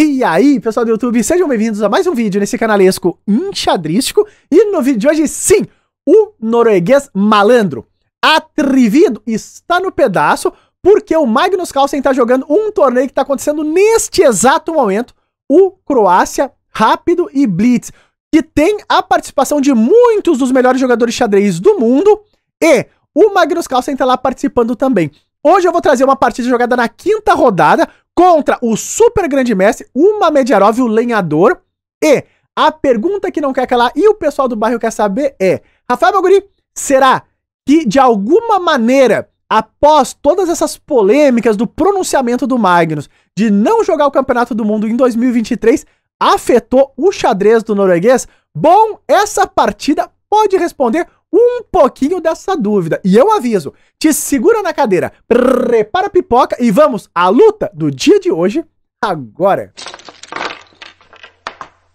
E aí, pessoal do YouTube, sejam bem-vindos a mais um vídeo nesse canalesco enxadrístico. E no vídeo de hoje, sim, o norueguês malandro, atrevido, está no pedaço porque o Magnus Carlsen está jogando um torneio que está acontecendo neste exato momento, o Croácia Rápido e Blitz, que tem a participação de muitos dos melhores jogadores de xadrez do mundo e o Magnus Carlsen está lá participando também. Hoje eu vou trazer uma partida jogada na quinta rodada, contra o super grande mestre, uma Mediarov, o lenhador. E a pergunta que não quer calar e o pessoal do bairro quer saber é: Rafael Maguri, será que de alguma maneira, após todas essas polêmicas do pronunciamento do Magnus de não jogar o Campeonato do Mundo em 2023, afetou o xadrez do norueguês? Bom, essa partida pode responder um pouquinho dessa dúvida. E eu aviso, te segura na cadeira, prepara a pipoca e vamos à luta do dia de hoje agora.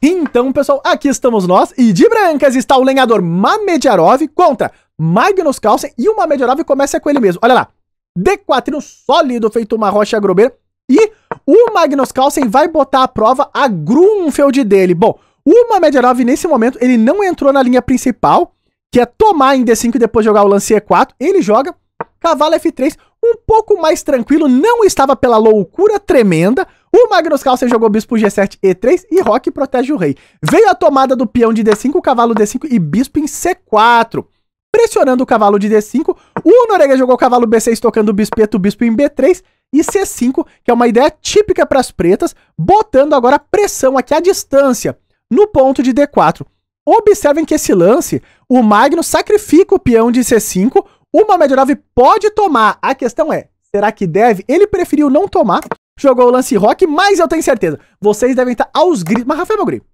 Então, pessoal, aqui estamos nós e de brancas está o lenhador Mamediarov contra Magnus Carlsen e o Mamediarov começa com ele mesmo. Olha lá, D4 sólido feito uma rocha grobeira e o Magnus Carlsen vai botar à prova a Grunfeld dele. Bom, o Mamediarov nesse momento ele não entrou na linha principal, que é tomar em D5 e depois jogar o lance E4. Ele joga cavalo F3, um pouco mais tranquilo, não estava pela loucura tremenda. O Magnus Carlsen jogou bispo G7, E3 e Roque protege o rei. Veio a tomada do peão de D5, cavalo D5 e bispo em C4. Pressionando o cavalo de D5, o Noriega jogou cavalo B6 tocando o bispeto, bispo em B3 e C5, que é uma ideia típica para as pretas, botando agora pressão aqui à distância no ponto de D4. Observem que esse lance, o Magnus sacrifica o peão de C5, uma média nave pode tomar. A questão é, será que deve? Ele preferiu não tomar, jogou o lance rock, mas eu tenho certeza, vocês devem estar aos gritos. Mas Rafael grito.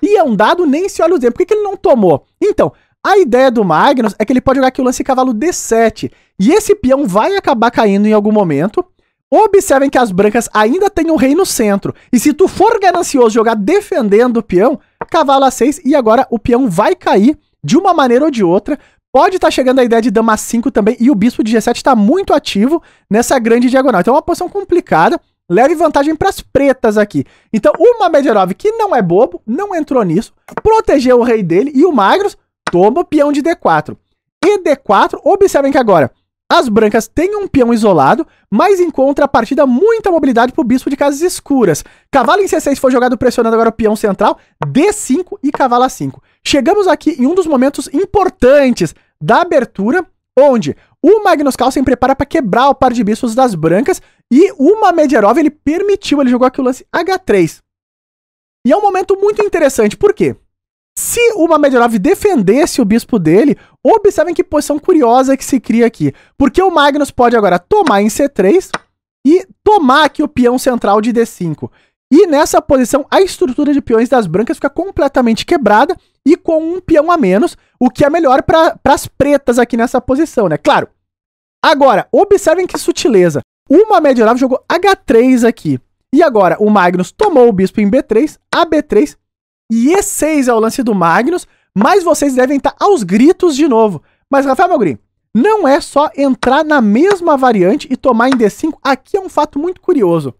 e é um dado, nem se olha o tempo. Por que, que ele não tomou? Então, a ideia do Magnus é que ele pode jogar aqui o lance cavalo D7. E esse peão vai acabar caindo em algum momento. Observem que as brancas ainda têm o rei no centro. E se tu for ganancioso jogar defendendo o peão, cavalo a6 e agora o peão vai cair de uma maneira ou de outra. Pode estar tá chegando a ideia de dama 5 também e o bispo de G7 está muito ativo nessa grande diagonal. Então é uma posição complicada. Leve vantagem para as pretas aqui. Então o Mamedierov, que não é bobo, não entrou nisso, protegeu o rei dele e o Magros toma o peão de D4. E D4, observem que agora as brancas têm um peão isolado, mas a partida muita mobilidade para o bispo de casas escuras. Cavalo em C6 foi jogado pressionando agora o peão central, D5 e cavalo A5. Chegamos aqui em um dos momentos importantes da abertura, onde o Magnus Carlsen prepara para quebrar o par de bispos das brancas e uma Medjerov ele permitiu, ele jogou aqui o lance H3. E é um momento muito interessante, por quê? Se uma Medorave defendesse o bispo dele, observem que posição curiosa que se cria aqui. Porque o Magnus pode agora tomar em C3 e tomar aqui o peão central de D5. E nessa posição, a estrutura de peões das brancas fica completamente quebrada e com um peão a menos, o que é melhor para as pretas aqui nessa posição, né? Claro. Agora, observem que sutileza. Uma Mediorav jogou H3 aqui. E agora, o Magnus tomou o bispo em B3, a B3 e E6 é o lance do Magnus, mas vocês devem estar tá aos gritos de novo. Mas, Rafael Malgrim, não é só entrar na mesma variante e tomar em D5. Aqui é um fato muito curioso.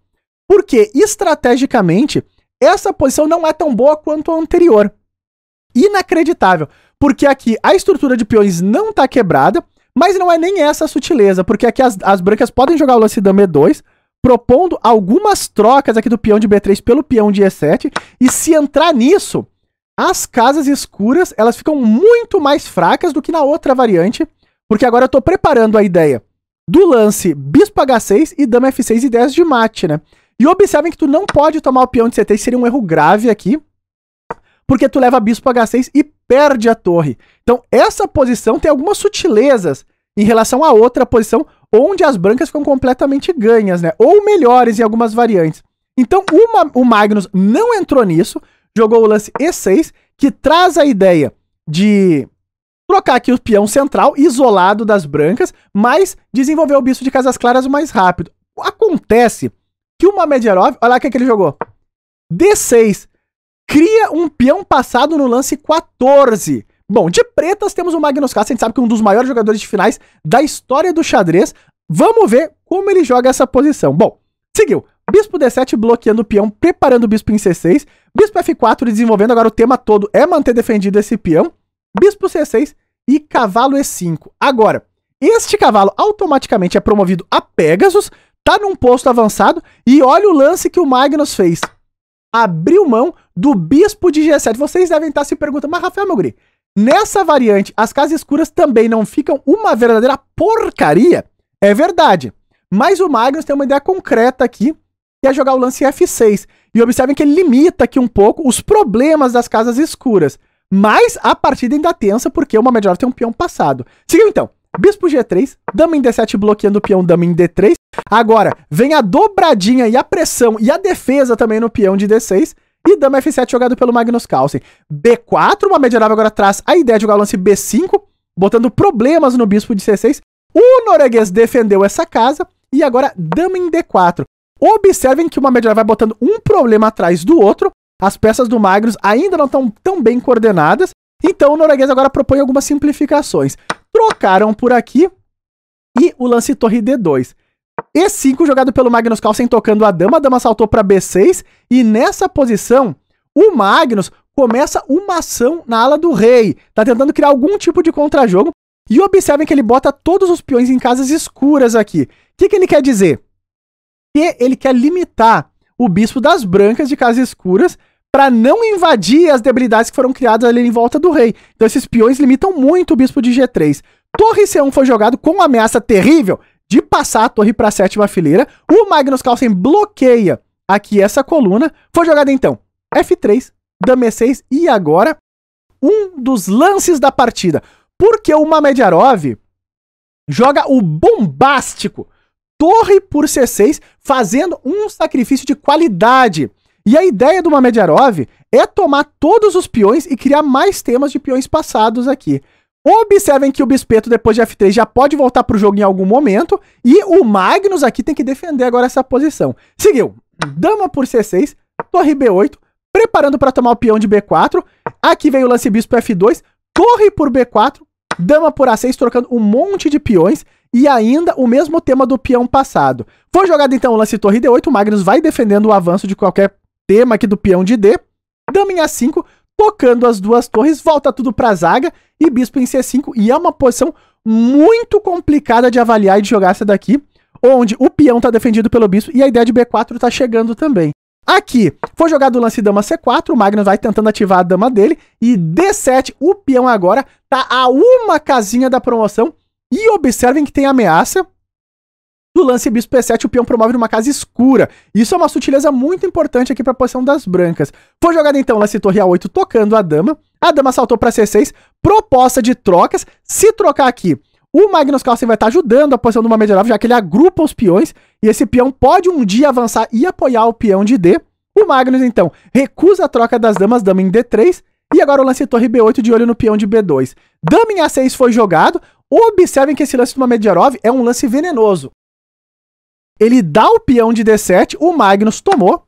Porque, estrategicamente, essa posição não é tão boa quanto a anterior. Inacreditável. Porque aqui a estrutura de peões não está quebrada, mas não é nem essa a sutileza. Porque aqui as, as brancas podem jogar o lance dama E2, propondo algumas trocas aqui do peão de B3 pelo peão de E7. E se entrar nisso, as casas escuras elas ficam muito mais fracas do que na outra variante, porque agora eu tô preparando a ideia do lance bispo H6 e dama F6 e 10 de mate, né? E observem que tu não pode tomar o peão de C3, seria um erro grave aqui, porque tu leva bispo H6 e perde a torre. Então essa posição tem algumas sutilezas em relação à outra posição, onde as brancas ficam completamente ganhas, né? Ou melhores em algumas variantes. Então uma, o Magnus não entrou nisso, jogou o lance E6, que traz a ideia de trocar aqui o peão central, isolado das brancas, mas desenvolver o bispo de casas claras mais rápido. Acontece que o Mamedierov, olha lá o que, é que ele jogou. D6, cria um peão passado no lance 14, Bom, de pretas temos o Magnus Carlsen, a gente sabe que é um dos maiores jogadores de finais da história do xadrez. Vamos ver como ele joga essa posição. Bom, seguiu. Bispo D7 bloqueando o peão, preparando o bispo em C6. Bispo F4 desenvolvendo, agora o tema todo é manter defendido esse peão. Bispo C6 e cavalo E5. Agora, este cavalo automaticamente é promovido a Pegasus, tá num posto avançado e olha o lance que o Magnus fez. Abriu mão do bispo de G7. Vocês devem estar se perguntando, mas Rafael, meu Nessa variante, as casas escuras também não ficam uma verdadeira porcaria? É verdade. Mas o Magnus tem uma ideia concreta aqui, que é jogar o lance F6. E observem que ele limita aqui um pouco os problemas das casas escuras. Mas a partida ainda é tensa, porque uma melhor tem um peão passado. Seguiu então. Bispo G3, dama em D7 bloqueando o peão, dama em D3. Agora, vem a dobradinha e a pressão e a defesa também no peão de D6. E dama F7 jogado pelo Magnus Carlsen. B4, uma medieval agora traz a ideia de jogar o lance B5, botando problemas no bispo de C6. O norueguês defendeu essa casa e agora dama em D4. Observem que uma medieval vai botando um problema atrás do outro. As peças do Magnus ainda não estão tão bem coordenadas. Então o norueguês agora propõe algumas simplificações. Trocaram por aqui e o lance torre D2. E5 jogado pelo Magnus Carlsen tocando a dama, a dama saltou para B6 e nessa posição o Magnus começa uma ação na ala do rei, tá tentando criar algum tipo de contrajogo e observem que ele bota todos os peões em casas escuras aqui. O que, que ele quer dizer? Que ele quer limitar o bispo das brancas de casas escuras para não invadir as debilidades que foram criadas ali em volta do rei. Então esses peões limitam muito o bispo de G3. Torre C1 foi jogado com uma ameaça terrível de passar a torre para a sétima fileira. O Magnus Carlsen bloqueia aqui essa coluna. Foi jogada então F3, Dame 6 e agora um dos lances da partida. Porque o Mamedyarov joga o bombástico torre por C6, fazendo um sacrifício de qualidade. E a ideia do Mamedyarov é tomar todos os peões e criar mais temas de peões passados aqui. Observem que o Bispeto, depois de F3, já pode voltar pro jogo em algum momento. E o Magnus aqui tem que defender agora essa posição. Seguiu. Dama por C6, torre B8, preparando para tomar o peão de B4. Aqui vem o lance bispo F2, torre por B4, dama por A6, trocando um monte de peões. E ainda o mesmo tema do peão passado. Foi jogado então o lance torre D8, o Magnus vai defendendo o avanço de qualquer tema aqui do peão de D. Dama em A5, Colocando as duas torres, volta tudo pra zaga e bispo em C5. E é uma posição muito complicada de avaliar e de jogar essa daqui, onde o peão tá defendido pelo bispo e a ideia de B4 tá chegando também. Aqui, foi jogado o lance dama C4, o Magnus vai tentando ativar a dama dele, e D7, o peão agora tá a uma casinha da promoção, e observem que tem ameaça, do lance bispo e 7 o peão promove numa casa escura. Isso é uma sutileza muito importante aqui para a posição das brancas. Foi jogada então lance torre A8 tocando a dama. A dama saltou para C6. Proposta de trocas. Se trocar aqui, o Magnus Carlsen vai estar tá ajudando a posição do uma já que ele agrupa os peões. E esse peão pode um dia avançar e apoiar o peão de D. O Magnus, então, recusa a troca das damas, dama em D3. E agora o lance torre B8 de olho no peão de B2. Dama em A6 foi jogado. Observem que esse lance do Mamedjarov é um lance venenoso. Ele dá o peão de D7, o Magnus tomou.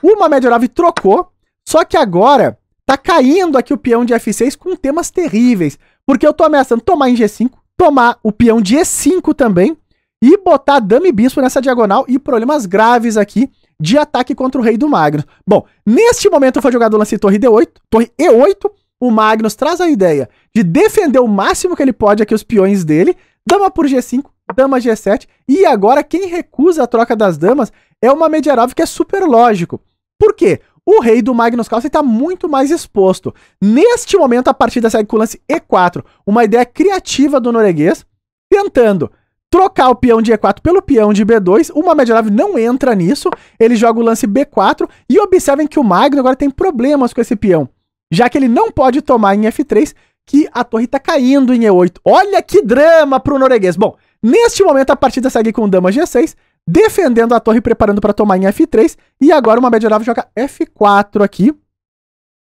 Uma Medorave trocou. Só que agora tá caindo aqui o peão de F6 com temas terríveis. Porque eu tô ameaçando tomar em G5, tomar o peão de E5 também. E botar dama e bispo nessa diagonal e problemas graves aqui de ataque contra o rei do Magnus. Bom, neste momento foi jogado o lance torre D8, torre E8. O Magnus traz a ideia de defender o máximo que ele pode aqui os peões dele Dama por G5, dama G7, e agora quem recusa a troca das damas é uma Mediarov que é super lógico. Por quê? O rei do Magnus Carlsen está muito mais exposto. Neste momento, a partida segue com o lance E4, uma ideia criativa do norueguês, tentando trocar o peão de E4 pelo peão de B2. Uma Medjarave não entra nisso. Ele joga o lance B4 e observem que o Magnus agora tem problemas com esse peão, já que ele não pode tomar em F3 que a torre tá caindo em E8. Olha que drama pro norueguês. Bom, neste momento a partida segue com dama G6, defendendo a torre, preparando para tomar em F3. E agora uma média joga F4 aqui.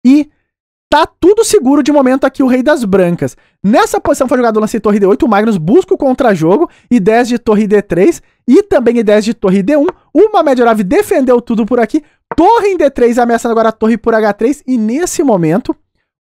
E tá tudo seguro de momento aqui o rei das brancas. Nessa posição foi jogado o lance de torre D8, o Magnus busca o contra-jogo, e 10 de torre D3 e também 10 de torre D1. Uma média defendeu tudo por aqui. Torre em D3 ameaçando agora a torre por H3 e nesse momento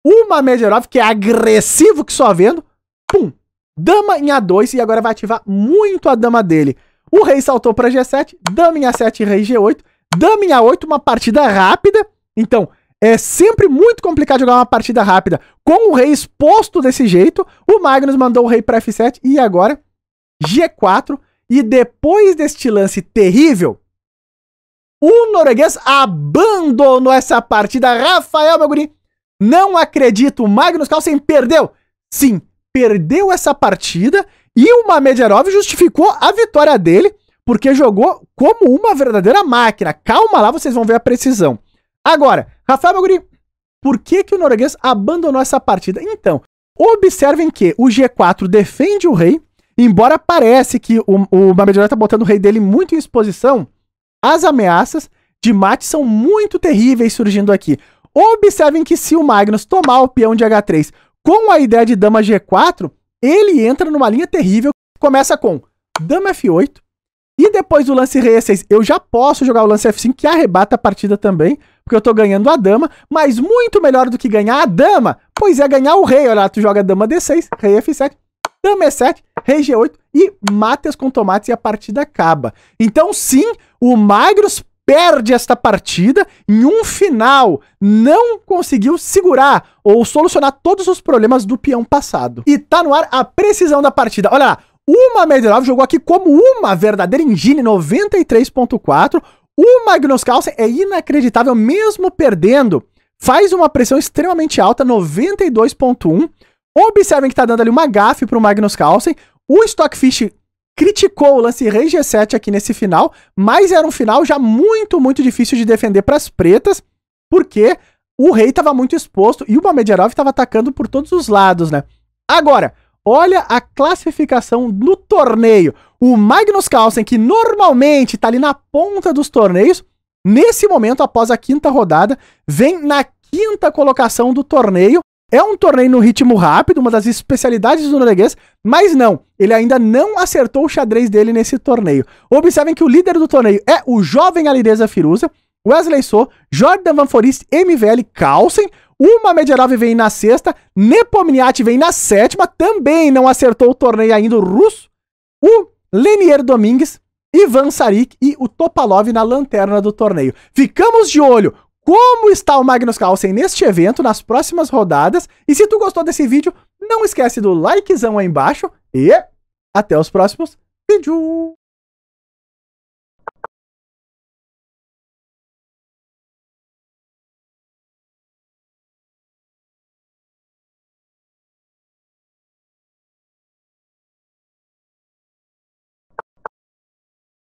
uma Majorov, que é agressivo que só vendo. Pum! Dama em A2 e agora vai ativar muito a dama dele. O rei saltou para G7, dama em A7 e rei G8. Dama em A8, uma partida rápida. Então, é sempre muito complicado jogar uma partida rápida com o rei exposto desse jeito. O Magnus mandou o rei para F7 e agora G4. E depois deste lance terrível, o norueguês abandonou essa partida. Rafael gurinho, não acredito, Magnus Carlsen perdeu. Sim, perdeu essa partida e o Mamedjerov justificou a vitória dele porque jogou como uma verdadeira máquina. Calma lá, vocês vão ver a precisão. Agora, Rafael Maguri, por que, que o norueguês abandonou essa partida? Então, observem que o G4 defende o rei, embora parece que o, o Mamedjerov está botando o rei dele muito em exposição, as ameaças de mate são muito terríveis surgindo aqui. Observem que se o Magnus tomar o peão de H3 com a ideia de dama G4, ele entra numa linha terrível. Começa com dama F8. E depois do lance rei E6, eu já posso jogar o lance F5, que arrebata a partida também, porque eu tô ganhando a dama, mas muito melhor do que ganhar a dama, pois é ganhar o rei. Olha lá, tu joga dama D6, rei F7, dama E7, rei G8 e matas com tomates e a partida acaba. Então sim, o Magnus perde esta partida em um final, não conseguiu segurar ou solucionar todos os problemas do peão passado. E tá no ar a precisão da partida. Olha lá, uma Medrov jogou aqui como uma verdadeira engine 93.4. O Magnus Carlsen é inacreditável, mesmo perdendo. Faz uma pressão extremamente alta, 92.1. Observem que está dando ali uma gafe para o Magnus Carlsen. O Stockfish criticou o lance rei G7 aqui nesse final, mas era um final já muito, muito difícil de defender para as pretas, porque o rei estava muito exposto e o Mamedjarov estava atacando por todos os lados, né? Agora, olha a classificação no torneio. O Magnus Carlsen, que normalmente está ali na ponta dos torneios, nesse momento, após a quinta rodada, vem na quinta colocação do torneio é um torneio no ritmo rápido, uma das especialidades do norueguês, mas não, ele ainda não acertou o xadrez dele nesse torneio. Observem que o líder do torneio é o jovem Alireza Firuza, Wesley So, Jordan Van Forist, MVL Carlsen, uma Medjarov vem na sexta, Nepomniati vem na sétima, também não acertou o torneio ainda o russo, o Lenier Domingues, Ivan Sarik e o Topalov na lanterna do torneio. Ficamos de olho como está o Magnus Carlsen neste evento, nas próximas rodadas. E se tu gostou desse vídeo, não esquece do likezão aí embaixo e até os próximos vídeos.